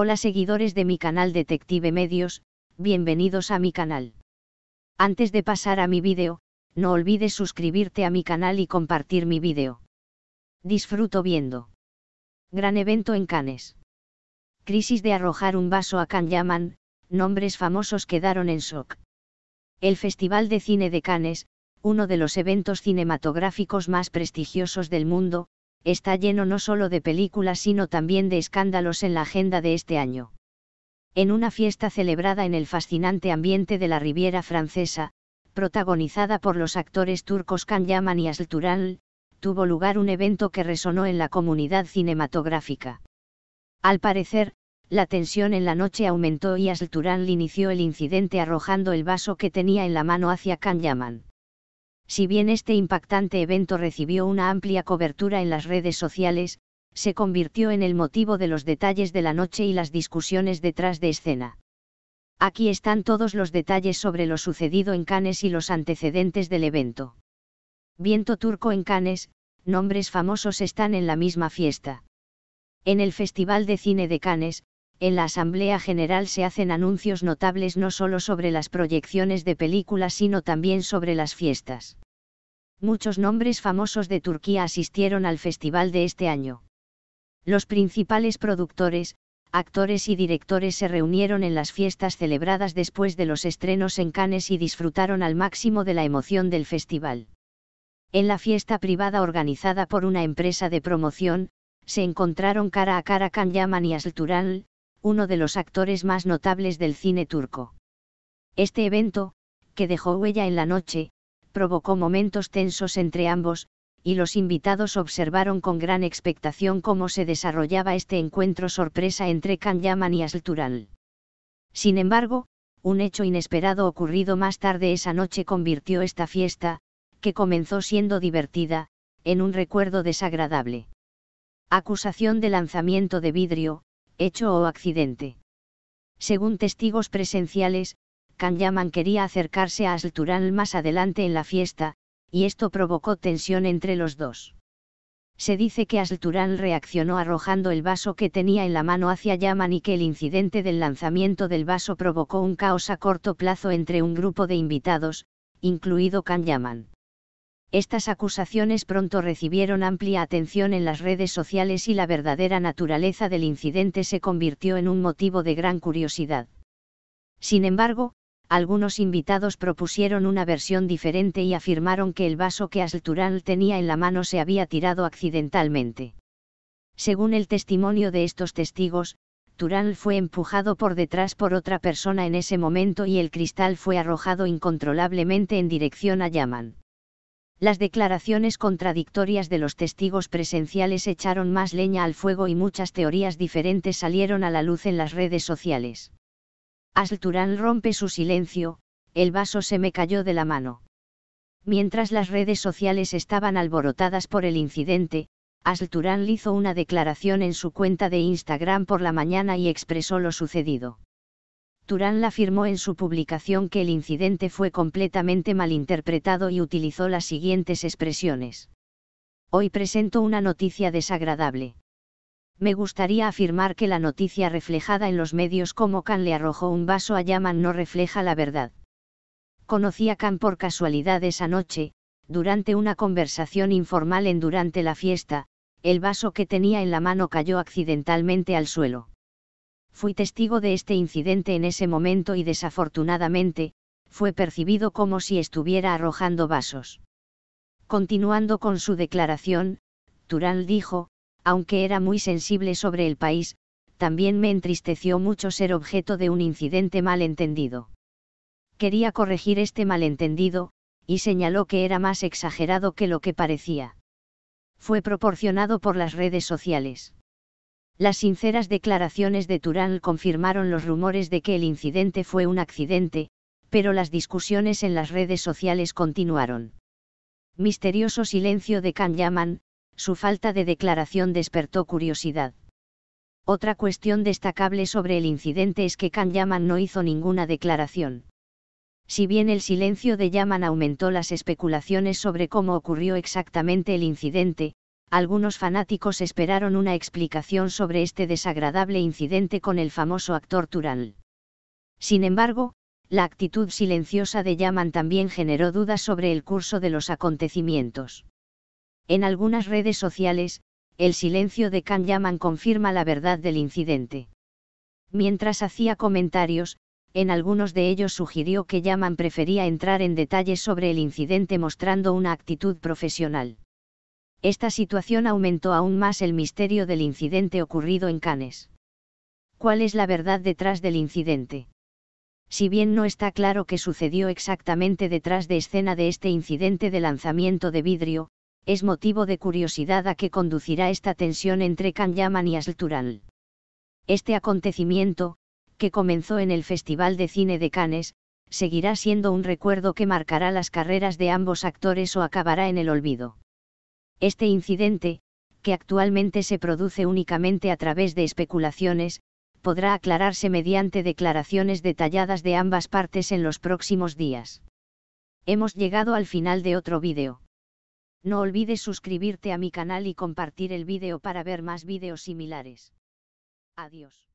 Hola seguidores de mi canal Detective Medios, bienvenidos a mi canal. Antes de pasar a mi vídeo, no olvides suscribirte a mi canal y compartir mi vídeo. Disfruto viendo. Gran evento en Cannes. Crisis de arrojar un vaso a Can Yaman, nombres famosos quedaron en shock. El Festival de Cine de Cannes, uno de los eventos cinematográficos más prestigiosos del mundo, está lleno no solo de películas sino también de escándalos en la agenda de este año. En una fiesta celebrada en el fascinante ambiente de la Riviera Francesa, protagonizada por los actores turcos Can Yaman y Asl tuvo lugar un evento que resonó en la comunidad cinematográfica. Al parecer, la tensión en la noche aumentó y Asl inició el incidente arrojando el vaso que tenía en la mano hacia Can Yaman. Si bien este impactante evento recibió una amplia cobertura en las redes sociales, se convirtió en el motivo de los detalles de la noche y las discusiones detrás de escena. Aquí están todos los detalles sobre lo sucedido en Cannes y los antecedentes del evento. Viento turco en Cannes, nombres famosos están en la misma fiesta. En el Festival de Cine de Cannes, en la Asamblea General se hacen anuncios notables no solo sobre las proyecciones de películas, sino también sobre las fiestas. Muchos nombres famosos de Turquía asistieron al festival de este año. Los principales productores, actores y directores se reunieron en las fiestas celebradas después de los estrenos en Cannes y disfrutaron al máximo de la emoción del festival. En la fiesta privada organizada por una empresa de promoción, se encontraron cara a cara Can y Asl uno de los actores más notables del cine turco. Este evento, que dejó huella en la noche, provocó momentos tensos entre ambos, y los invitados observaron con gran expectación cómo se desarrollaba este encuentro sorpresa entre Can Yaman y Asl Sin embargo, un hecho inesperado ocurrido más tarde esa noche convirtió esta fiesta, que comenzó siendo divertida, en un recuerdo desagradable. Acusación de lanzamiento de vidrio, hecho o accidente. Según testigos presenciales, Yaman quería acercarse a Asturán más adelante en la fiesta, y esto provocó tensión entre los dos. Se dice que Asturán reaccionó arrojando el vaso que tenía en la mano hacia Yaman y que el incidente del lanzamiento del vaso provocó un caos a corto plazo entre un grupo de invitados, incluido Yaman. Estas acusaciones pronto recibieron amplia atención en las redes sociales y la verdadera naturaleza del incidente se convirtió en un motivo de gran curiosidad. Sin embargo, algunos invitados propusieron una versión diferente y afirmaron que el vaso que Asl tenía en la mano se había tirado accidentalmente. Según el testimonio de estos testigos, Tural fue empujado por detrás por otra persona en ese momento y el cristal fue arrojado incontrolablemente en dirección a Yaman. Las declaraciones contradictorias de los testigos presenciales echaron más leña al fuego y muchas teorías diferentes salieron a la luz en las redes sociales. Asturán rompe su silencio, el vaso se me cayó de la mano. Mientras las redes sociales estaban alborotadas por el incidente, Asturán hizo una declaración en su cuenta de Instagram por la mañana y expresó lo sucedido. Turán afirmó en su publicación que el incidente fue completamente malinterpretado y utilizó las siguientes expresiones. Hoy presento una noticia desagradable. Me gustaría afirmar que la noticia reflejada en los medios como Khan le arrojó un vaso a Yaman no refleja la verdad. Conocí a Khan por casualidad esa noche, durante una conversación informal en durante la fiesta, el vaso que tenía en la mano cayó accidentalmente al suelo. Fui testigo de este incidente en ese momento y desafortunadamente, fue percibido como si estuviera arrojando vasos. Continuando con su declaración, Turán dijo, aunque era muy sensible sobre el país, también me entristeció mucho ser objeto de un incidente malentendido. Quería corregir este malentendido, y señaló que era más exagerado que lo que parecía. Fue proporcionado por las redes sociales. Las sinceras declaraciones de Turán confirmaron los rumores de que el incidente fue un accidente, pero las discusiones en las redes sociales continuaron. Misterioso silencio de Kan Yaman, su falta de declaración despertó curiosidad. Otra cuestión destacable sobre el incidente es que Kan Yaman no hizo ninguna declaración. Si bien el silencio de Yaman aumentó las especulaciones sobre cómo ocurrió exactamente el incidente, algunos fanáticos esperaron una explicación sobre este desagradable incidente con el famoso actor Turan. Sin embargo, la actitud silenciosa de Yaman también generó dudas sobre el curso de los acontecimientos. En algunas redes sociales, el silencio de Khan Yaman confirma la verdad del incidente. Mientras hacía comentarios, en algunos de ellos sugirió que Yaman prefería entrar en detalles sobre el incidente mostrando una actitud profesional. Esta situación aumentó aún más el misterio del incidente ocurrido en Cannes. ¿Cuál es la verdad detrás del incidente? Si bien no está claro qué sucedió exactamente detrás de escena de este incidente de lanzamiento de vidrio, es motivo de curiosidad a qué conducirá esta tensión entre Can Yaman y Asturán. Este acontecimiento, que comenzó en el Festival de Cine de Cannes, seguirá siendo un recuerdo que marcará las carreras de ambos actores o acabará en el olvido. Este incidente, que actualmente se produce únicamente a través de especulaciones, podrá aclararse mediante declaraciones detalladas de ambas partes en los próximos días. Hemos llegado al final de otro vídeo. No olvides suscribirte a mi canal y compartir el vídeo para ver más vídeos similares. Adiós.